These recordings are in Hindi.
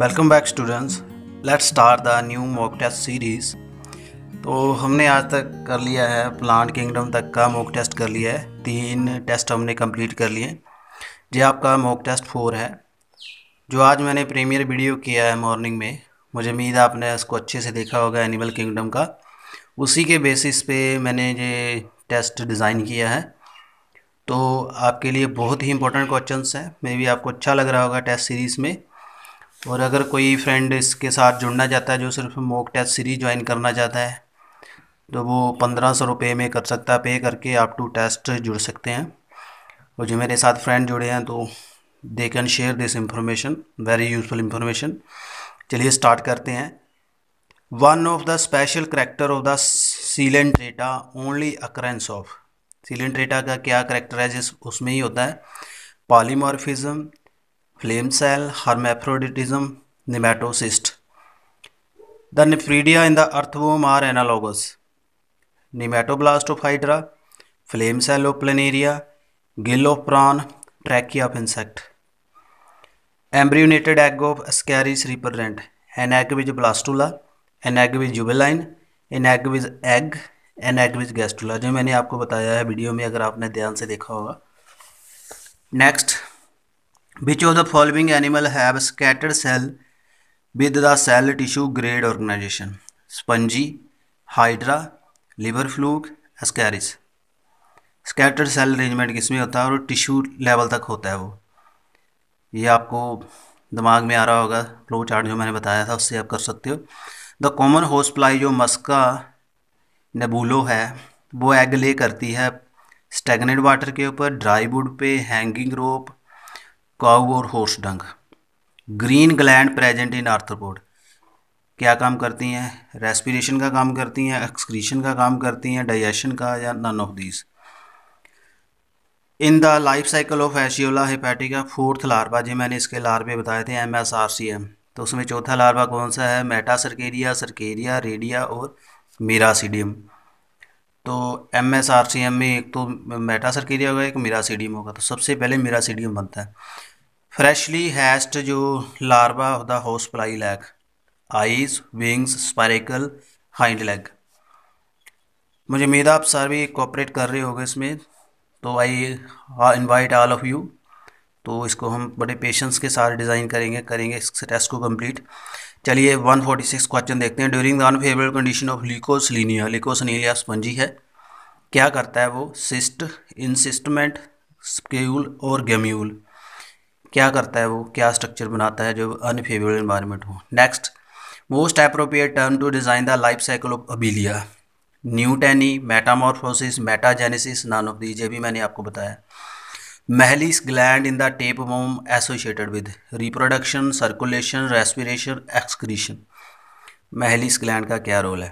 Welcome back students let start the new mock test series तो हमने आज तक कर लिया है प्लांट किंगडम तक का मॉक टेस्ट कर लिया है तीन टेस्ट हमने कंप्लीट कर लिए ये आपका मॉक टेस्ट फोर है जो आज मैंने प्रीमियर वीडियो किया है मॉर्निंग में मुझे उम्मीद आपने इसको अच्छे से देखा होगा एनिमल किंगडम का उसी के बेसिस पे मैंने ये टेस्ट डिज़ाइन किया है तो आपके लिए बहुत ही इंपॉर्टेंट क्वेश्चंस हैं मे भी आपको अच्छा लग रहा होगा टेस्ट सीरीज़ में और अगर कोई फ्रेंड इसके साथ जुड़ना चाहता है जो सिर्फ मॉक टेस्ट सीरीज ज्वाइन करना चाहता है तो वो पंद्रह सौ रुपये में कर सकता है पे करके आप टू टेस्ट जुड़ सकते हैं और जो मेरे साथ फ्रेंड जुड़े हैं तो they can share this information very useful information चलिए स्टार्ट करते हैं one of the special character of the coelenterata only occurrence of coelenterata का क्या करैक्टर है जिस उसमें ही होता है polymorphism flame cell hermaphroditism nematocyst the nephridia in the earthworm are of nematoblast of hydra flame cell of planaria gill of prawn trachea of insect embryonated egg of ascaris represent an egg with blastula an egg with जुबेलाइन an egg with egg an egg with gastrula जो मैंने आपको बताया है वीडियो में अगर आपने ध्यान से देखा होगा next which of the following animal have scattered cell with the cell tissue grade organization spongilla hydra liver fluke ascaris scattered cell arrangement किस में होता है और टिश्यू लेवल तक होता है वो ये आपको दिमाग में आ रहा होगा फ्लो चार्ट जो मैंने बताया था उससे आप कर सकते हो द कॉमन होस्प्लाई जो मस्का नेबूलो है वो एग ले करती है स्टेगनेट वाटर के ऊपर ड्राई वुड पे हैंगिंग रोप काउ और horse dung green gland present in arthropod क्या काम करती हैं रेस्पिरेशन का काम करती हैं एक्सक्रीशन का काम करती हैं डाइजेशन का या none of these in the life cycle of fasciola hepatica fourth larva जी मैंने इसके लार्वे बताए थे M S R C M तो उसमें चौथा लार्वा कौन सा है मेटा सर्केरिया सर्केरिया रेडिया और मेरासीडियम तो M S R C M में एक तो मेटा सर्किलिया होगा एक सीडियम होगा तो सबसे पहले सीडियम बनता है फ्रेशली हैस्ट जो larva of the house fly leg eyes wings spiracle hind leg मुझे उम्मीद आप भी कॉपरेट कर रहे होगे इसमें तो I invite all of you तो इसको हम बड़े पेशेंस के साथ डिज़ाइन करेंगे करेंगे इस टेस्ट को कंप्लीट चलिए 146 क्वेश्चन देखते हैं during the unfavourable condition of leucosolenia leucosolenia spongilla है क्या करता है वो सिस्ट इंसिस्टमेंट स्क्यूल और गेम्यूल क्या करता है वो क्या स्ट्रक्चर बनाता है जो अनफेवरेबल इन्वायरमेंट हो next most appropriate term to design the life cycle of obelia neoteny metamorphosis metagenesis none of these ये भी मैंने आपको बताया gland in the tape tapeworm associated with reproduction circulation respiration excretion Mehalis gland का क्या रोल है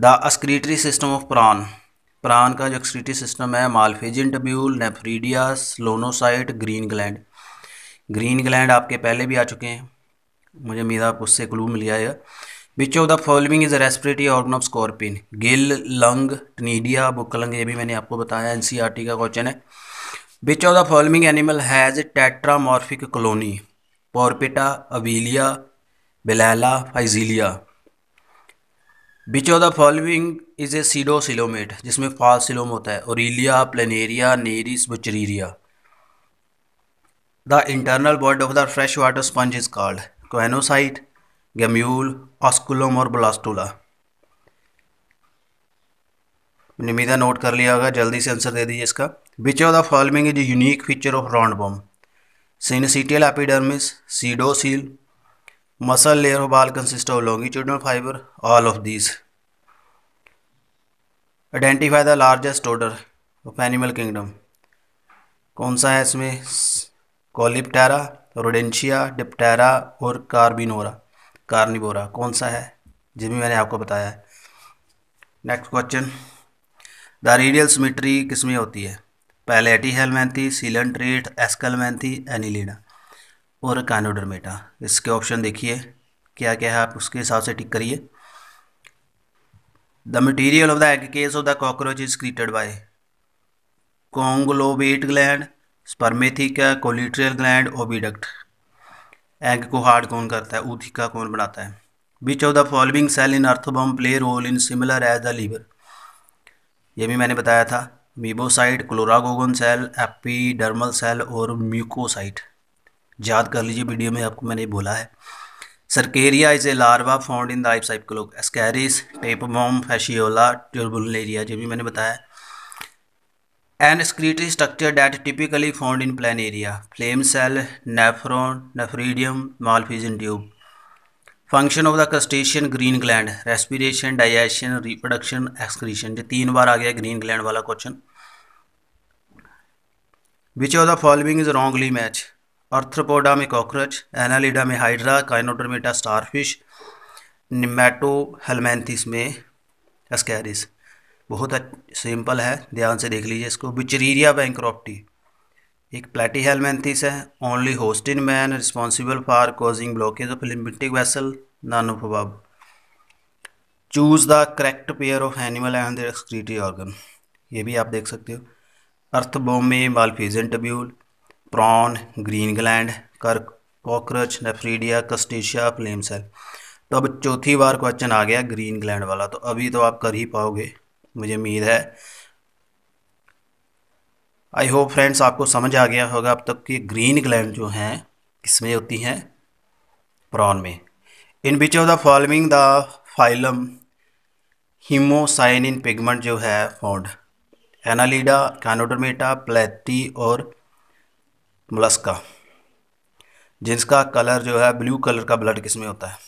द एक्सक्रीटरी सिस्टम ऑफ प्रान प्रान का जो एक्सक्रीटरी सिस्टम है malpighian tubule nephridia solenocyte green gland green gland आपके पहले भी आ चुके हैं मुझे उम्मीद आपको उससे क्लू मिल जाएगा which of the following is respiratory organ of scorpion gill lung टनीडिया बुकलंग ये भी मैंने आपको बताया एन e का क्वेश्चन है which of the following animal has tetramorphic colony porpita obelia velella physalia which of the following is a pseudocoelomate जिसमें सिलोम होता है aurelia planaria nereis wuchereria the internal body of the fresh water sponge is called choanocyte gemmule osculum और ब्लास्टोला निमिदा नोट कर लिया होगा जल्दी से आंसर दे दीजिए इसका which of the following is unique feature of roundworm syncytial epidermis सीडोसील muscle layer of wall consist of longitudinal fibre all of this identify the largest order of animal kingdom कौन सा है इसमें कॉलिप्टेरा रोडेंशिया डिप्टेरा और कार्बिनोरा कार्निबोरा कौन सा है जिम्मे मैंने आपको बताया है next question the radial symmetry किसमें होती है पैलेटी हेलमेंथी सीलेंट्रेट एस्कलमेंथी एनिलीडा और कैनोडरमेटा इसके ऑप्शन देखिए क्या क्या है आप उसके हिसाब से टिक करिए the material of the egg case of the cockroach is created by conglobate gland spermatheca colleterial gland oviduct egg को हार्ड कौन करता है ऊथिका कौन बनाता है which of the following cell in earthworm play role in similar as the liver ये भी मैंने बताया था amoebocyte chloragogen cell dermal cell और म्यूकोसाइट याद कर लीजिए वीडियो में आपको मैंने बोला है cercaria is a larva found in the आइप साइपक्लोक एस्कैरिस टेपमोम फैशियोला ट्यूबुलरिया जो भी मैंने बताया an excretory structure that typically found in planaria flame cell nephron nephridium malpighian tube function of the crustacean green gland respiration digestion reproduction excretion ये तीन बार आ गया ग्रीन ग्लैंड वाला question which of the following is wrongly match arthropoda में कॉकरोच एनालिडा में हाइड्रा काइनोटोमेटा स्टारफिश निमेटो हेलमेंथिस में एस्कैरिस बहुत सिंपल है ध्यान से देख लीजिए इसको बिचरीरिया बैंक्रॉप्टी एक प्लेटी हेलमेंथिस है only host in man responsible for causing blockage of lymphatic vessel नानो फबाब choose the correct pair of animal and their excretory organ ये भी आप देख सकते हो earthworm malpighian tubule prawn green gland कर्क cockroach nephridia crustacea flame cell तो अब चौथी बार क्वेश्चन आ गया ग्रीन ग्लैंड वाला तो अभी तो आप कर ही पाओगे मुझे उम्मीद है आई होप फ्रेंड्स आपको समझ आ गया होगा अब तक कि ग्रीन ग्लैंड जो हैं किसमें होती हैं प्रॉन में in which of the following the phylum haemocyanin in pigment जो है फॉन्ड एनालीडा कैनोडोमेटा प्लेटी और मलस्का जिसका कलर जो है ब्लू कलर का ब्लड किसमें होता है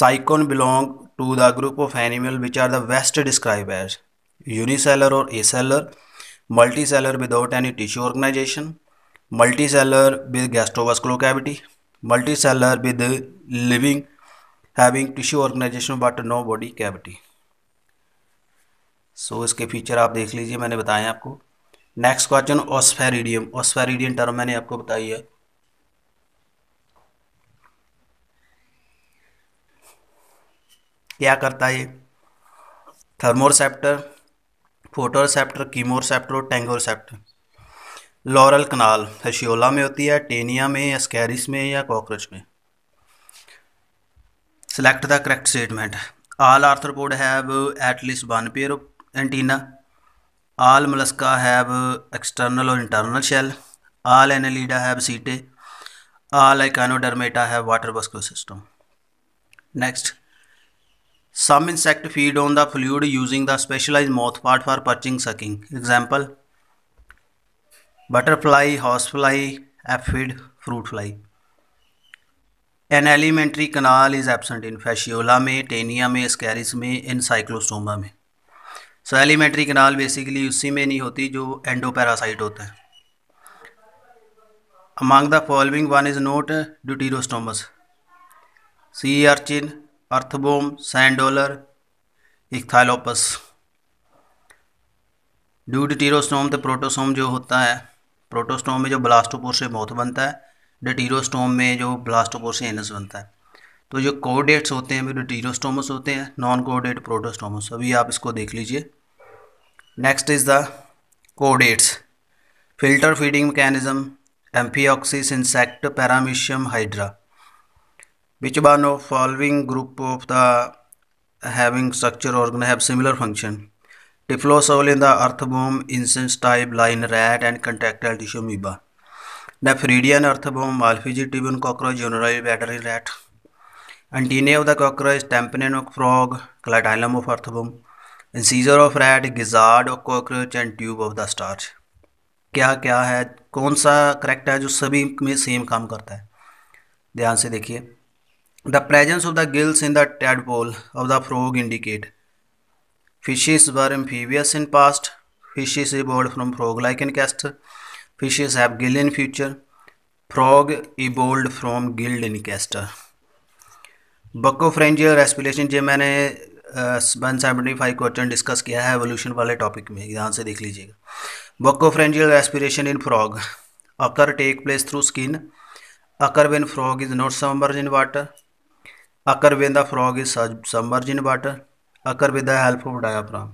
sycon belong to the group of animal which are the best describe as unicellular or acellular multicellular without any tissue organisation multicellular with gastrovascular cavity multicellular with living having tissue organisation but no body cavity so इसके फीचर आप देख लीजिए मैंने बताए आपको next question osphradium osphradium term मैंने आपको बताई है क्या करता है ये कीमो रिसेप्टर और टेंगोरसेप्टर लॉरल कनाल हशियोला में होती है टेनिया में या स्कैरिस में या कॉकरोच में select the correct statement all arthropod have at least one pair of antenna all mollusca have external or internal shell all annelida have setae all echinodermata have water बस्को system next Some insect feed on the fluid using the specialized mouthpart for purchasing sucking. Example Butterfly, horsefly, aphid, fruit fly. An alimentary canal is absent in fasciola में टेनिया में स्कैरिस में इन साइक्लोस्टोमा में सो एलिमेंट्री कनाल बेसिकली उसी में नहीं होती जो एंडोपैरासाइट होता है among the following one is not deuterostomes sea urchin earthworm sand dollar इक्थालोपस ड्यूडटीरोस्टोम तो प्रोटोसोम जो होता है प्रोटोस्टोम में जो ब्लास्टोपोर से मौत बनता है डटीरोस्टोम में जो ब्लास्टोपोर से एनस बनता है तो जो कोडेट्स होते हैं वो डटीरोस्टोमस होते हैं नॉन कोडेट प्रोटोस्टोमस अभी आप इसको देख लीजिए next is the chordates filter feeding mechanism amphioxus insect paramecium hydra which one of following group of the having structure organ have similar function typhlosole in the earthworm इंसेंस टाइप लाइन rat and contractile tissue amoeba nephridia earthworm malpighian tubule cockroach जोनराइल बैटर in rat antennae of the cockroach tympanum of frog clitellum of earthworm incisor of rat gizzard of cockroach and tube of the starch क्या क्या है कौन सा करेक्ट है जो सभी में सेम काम करता है ध्यान से देखिए the presence of the gills in the tadpole of the frog indicate fishes were amphibious in past fishes evolved from frog like in ancestor fishes have gill in future frog evolved from gilled in ancestor buccopharyngeal respiration जो मैंने one seventy five question discuss किया है एवोल्यूशन वाले टॉपिक में यहाँ से देख लीजिएगा buccopharyngeal respiration in frog occur take place through skin occur when frog is not submerged in water occur when का frog is submerged in water occur via the help of diaphragm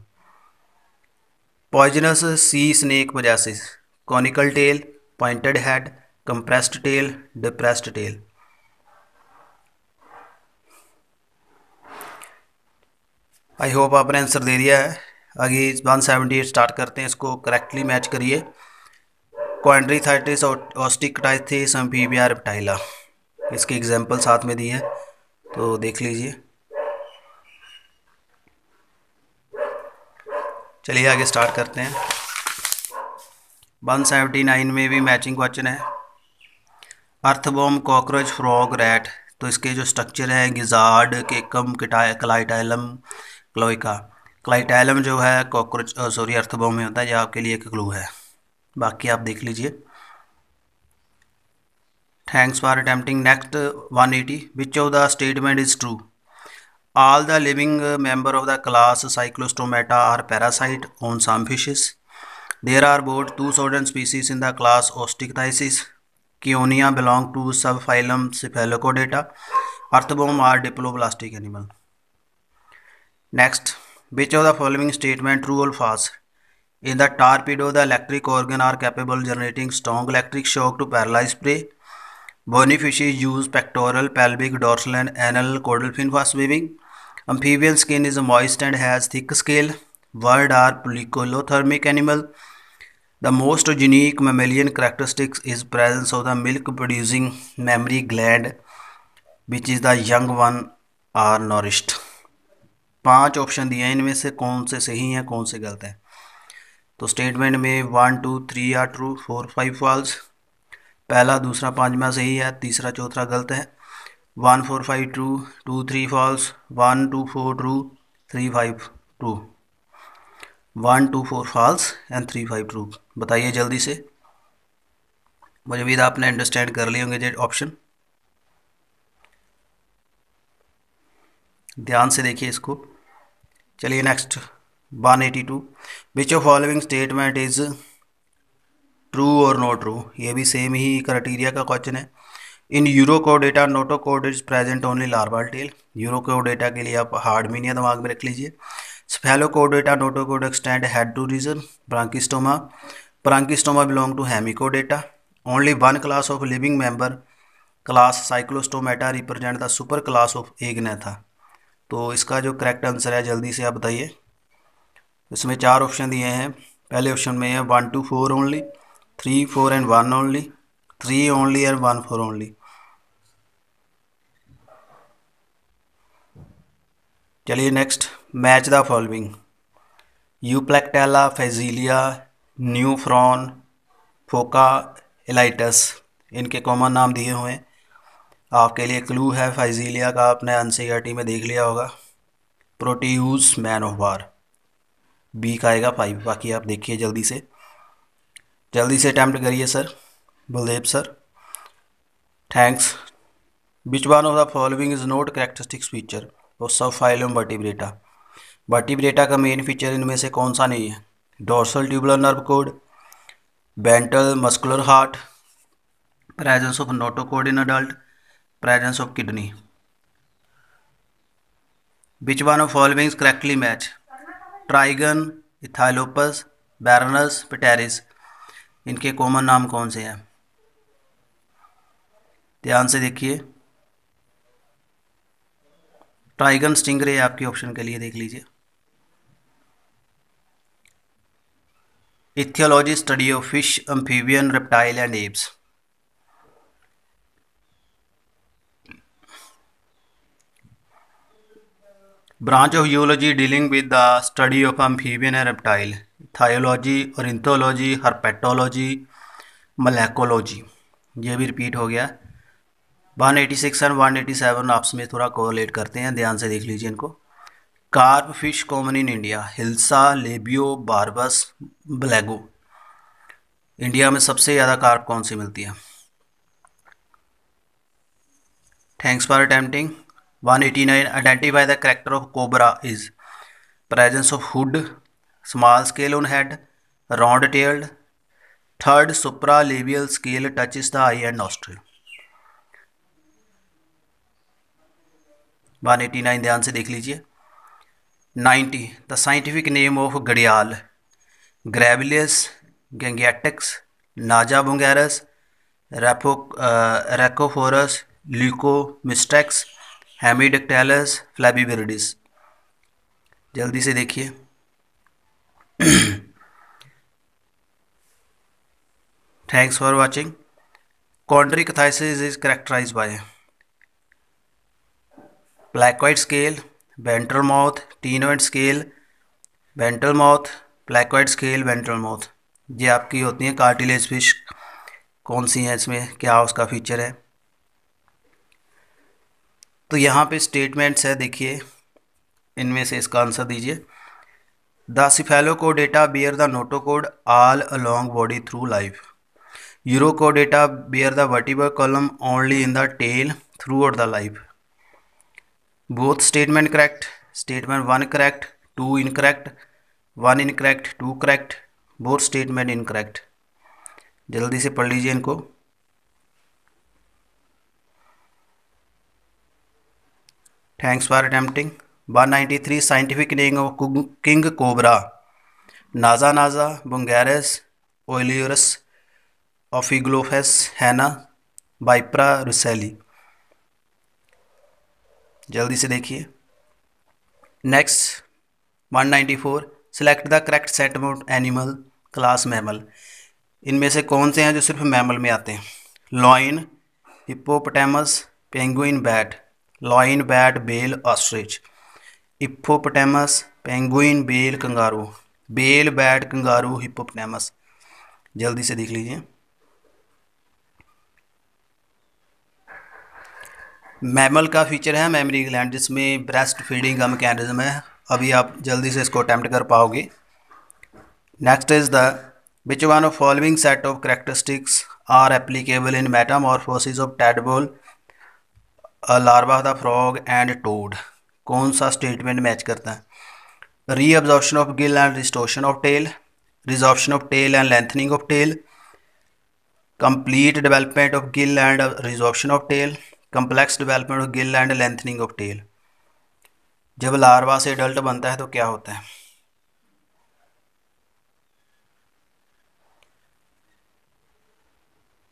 poisonous sea snake मजैसिस conical tail pointed head compressed tail depressed tail I hope आपने आंसर दे दिया है आगे वन सेवेंटी एट स्टार्ट करते हैं इसको करेक्टली मैच करिए क्वाड्रीथाइटिस थाइटिस ऑस्टिक टाइथिस इसके एग्जाम्पल साथ में दिए हैं तो देख लीजिए चलिए आगे स्टार्ट करते हैं वन सेवेंटी नाइन में भी मैचिंग क्वेश्चन है अर्थबॉम कॉकरोच फ्रॉग रैट तो इसके जो स्ट्रक्चर हैं गिजार्ड के कम क्लाइटाइलम क्लोइका क्लाइटाइलम जो है कॉकरोच सॉरी अर्थबॉम में होता है यह आपके लिए एक क्लू है बाकी आप देख लीजिए Thanks for attempting next uh, 180. Which of the statement is true? All the living uh, member of the class Cyclostomata are parasite on some fishes. There are about 2,000 species in the class Ostichthysis. Cheonia belong to subphylum Cephalocodata. Earthworm are diploblastic animal. Next, which of the following statement true or false? In the torpedo, the electric organ are capable generating strong electric shock to paralyze prey. Bonifices use pectoral, pelvic, dorsal and anal caudalfin for swimming. Amphibian skin is moist and has thick scale. Bird are polycolothermic animal. The most unique mammalian characteristics is presence of the milk producing mammary gland which is the young one are nourished. पांच ऑप्शन दिए हैं इनमें से कौन से सही हैं कौन से गलत हैं तो स्टेटमेंट में one two three are true four five false पहला दूसरा पाँचवा सही है तीसरा चौथा गलत है one four five true two three false one two four true three five true one two four false and three five true बताइए जल्दी से मुझे भी आपने अंडरस्टैंड कर लिए होंगे जेड ऑप्शन ध्यान से देखिए इसको चलिए next one eighty two which of following statement is true or not true ये भी सेम ही क्राइटेरिया का क्वेश्चन है in urochordata notochord is present only larval tail urochordata के लिए आप हार्ड मीनिया दिमाग में रख लीजिए cephalochordata notochord extend head to region branchiostoma branchiostoma belong to hemichordata only one class of living member class Cyclostomata represent the super class of था तो इसका जो करेक्ट आंसर है जल्दी से आप बताइए इसमें चार ऑप्शन दिए हैं पहले ऑप्शन में है one two four only three four and one only, three only and one four only. चलिए नेक्स्ट मैच द फॉलोइंग प्लेक्टेला physalia neophron phoca alytes इनके कॉमन नाम दिए हुए हैं आपके लिए क्लू है फाइजीलिया का आपने एन में देख लिया होगा proteus man of war B का आएगा फाइव बाकी आप देखिए जल्दी से जल्दी से अटैम्प्ट करिए sir Baldev sir thanks which one of the following is not characteristics feature और सब फाइलम बर्टिब्रेटा बर्टिब्रेटा का मेन फीचर इनमें से कौन सा नहीं है dorsal tubular nerve cord ventral muscular heart presence of notochord in adult presence of kidney which one of followings correctly match trygon इथाइलोपस बैरनस पिटेरिस इनके कॉमन नाम कौन से हैं ध्यान से देखिए ट्राइगन स्टिंगरे आपके ऑप्शन के लिए देख लीजिए ichthyology study of fish amphibian reptile and एब्स branch of zoology dealing with the study of amphibian and reptile ichthyology ornithology herpetology malacology ये भी रिपीट हो गया 186 एंड वन एटी सेवन आपस में थोड़ा कोलेट करते हैं ध्यान से देख लीजिए इनको carp fish common in India hilsa labeo barbus ब्लैगो इंडिया में सबसे ज़्यादा कार्प कौन सी मिलती है thanks for attempting 189 identify the character of cobra is presence of hood scale small scale on head, round tailed. Third, supralabial the eye and eye one eighty 189 ध्यान से देख लीजिए 90 द साइंटिफिक नेम ऑफ गड़ियाल gavialis gangeticus naja bungarus repo रेकोफोरस ल्यूकोमिस्टेक्स हेमीडक्टेलस फ्लैबीबेरिडिस जल्दी से देखिए thanks for watching chondrichthyes is characterize by black white scale ventral mouth ctenoid scale ventral mouth black white scale ventral mouth ये आपकी होती है कार्टिलेज फिश कौन सी है इसमें क्या उसका फीचर है तो यहाँ पे स्टेटमेंट्स है देखिए इनमें से इसका आंसर दीजिए द को डेटा bear the notochord all along body through life urochordata bear the vertebral column only in the tail throughout the life both statement correct statement one correct two in incorrect one incorrect two correct both statement incorrect जल्दी से पढ़ लीजिए इनको thanks for attempting 193 scientific name of king cobra naja naja बुंगेरस ओलियोरस ऑफिग्लोफेस हैना बाइप्रा रुसैली जल्दी से देखिए next 194 select the correct set about animal class mammal इनमें से कौन से हैं जो सिर्फ मैमल में आते हैं lion hippopotamus penguin bat lion bat whale ostrich hippopotamus penguin whale kangaroo whale bat kangaroo hippopotamus जल्दी से देख लीजिए मैमल का फीचर है मेमरी ग्लैंड जिसमें ब्रेस्ट फीडिंग का मैकेनिज्म है अभी आप जल्दी से इसको अटैम्प्ट कर पाओगे next is the which one of following set of characteristics are applicable in metamorphosis of tadpole larva of the frog and toad कौन सा स्टेटमेंट मैच करता है reabsorption of gill and restoration of tail resorption of tail and lengthening of tail complete development of gill and resorption of tail complex development of gill and lengthening of tail जब लार्वा से एडल्ट बनता है तो क्या होता है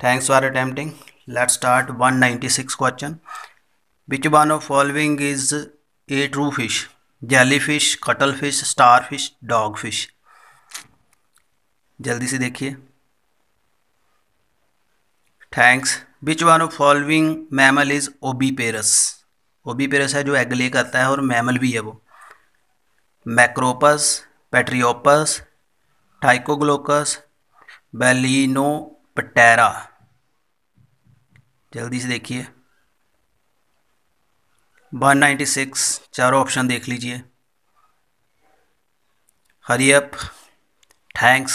thanks for attempting let's start 196 question which one of following is a true fish jelly fish cuttle fish star fish dog fish जल्दी से देखिए thanks beach one of following mammal is oviparous oviparous है जो एग ले करता है और मैमल भी है वो मैक्रोपस पेट्रियोपस टाइकोग्लोकस बेलिनो पटेरा जल्दी से देखिए वन नाइन्टी सिक्स चारों ऑप्शन देख लीजिए हरियप thanks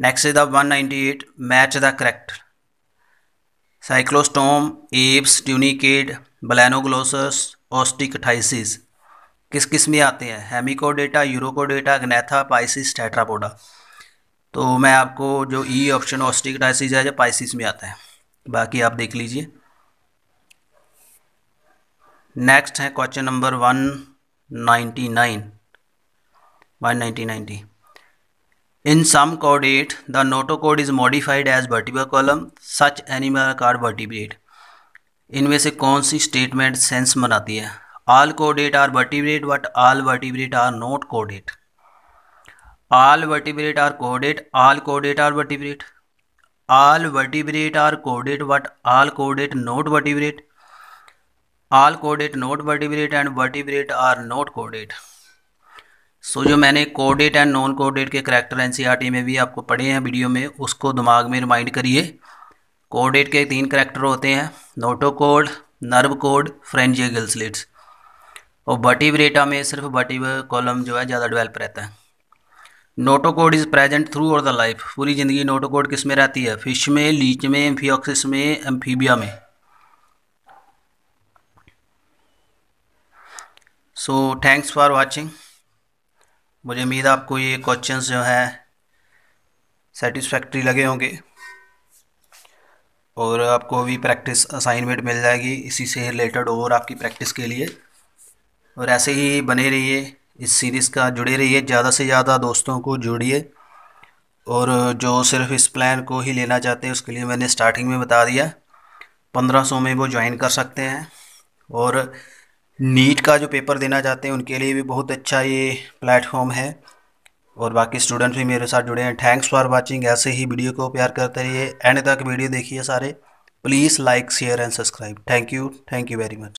next is the one ninety eight match the correct cyclostome एब्स ट्यूनिकेड ब्लैनोग्लोसस ऑस्टिकटाइसिस किस किस में आते हैं hemichordata urochordata gnatha pisces tetrapoda तो मैं आपको जो ई ऑप्शन ऑस्टिकटाइसिस है जो पाइसिस में आता है बाकी आप देख लीजिए नेक्स्ट है question number one ninety nine one ninety ninety in some caudate the notochord is modified as vertebral column such animal car vertebrate इनमें से कौन सी स्टेटमेंट सेंस बनाती है all caudate are vertebrate but all vertebrate are note caudate all vertebrate are caudate all caudate are vertebrate all vertebrate are caudate but all caudate note vertebrate all caudate note vertebrate and vertebrate are note caudate so जो मैंने कोडेट एंड नॉन कोडेट के आर टी e में भी आपको पढ़े हैं वीडियो में उसको दिमाग में रिमाइंड करिए कोडेट के तीन करैक्टर होते हैं notochord nerve cord pharyngeal gill slits और वर्टिब्रेटा में सिर्फ वर्टिब कॉलम जो है ज़्यादा डेवलप रहता है notochord is present through और द लाइफ पूरी ज़िंदगी नोटो कोड किस में रहती है फिश में लीच में एम्फियोक्सिस में एम्फीबिया में सो थैंक्स फॉर वाचिंग मुझे उम्मीद आपको ये क्वेश्चंस जो हैं सेटिस्फैक्ट्री लगे होंगे और आपको भी प्रैक्टिस असाइनमेंट मिल जाएगी इसी से रिलेटेड और आपकी प्रैक्टिस के लिए और ऐसे ही बने रहिए इस सीरीज़ का जुड़े रहिए ज़्यादा से ज़्यादा दोस्तों को जुड़िए और जो सिर्फ इस प्लान को ही लेना चाहते हैं उसके लिए मैंने स्टार्टिंग में बता दिया पंद्रह सौ में वो ज्वाइन कर सकते हैं और नीट का जो पेपर देना चाहते हैं उनके लिए भी बहुत अच्छा ये प्लेटफॉर्म है और बाकी स्टूडेंट्स भी मेरे साथ जुड़े हैं थैंक्स फॉर वाचिंग ऐसे ही वीडियो को प्यार करते रहिए एंड तक वीडियो देखिए सारे please like share and subscribe thank you thank you very much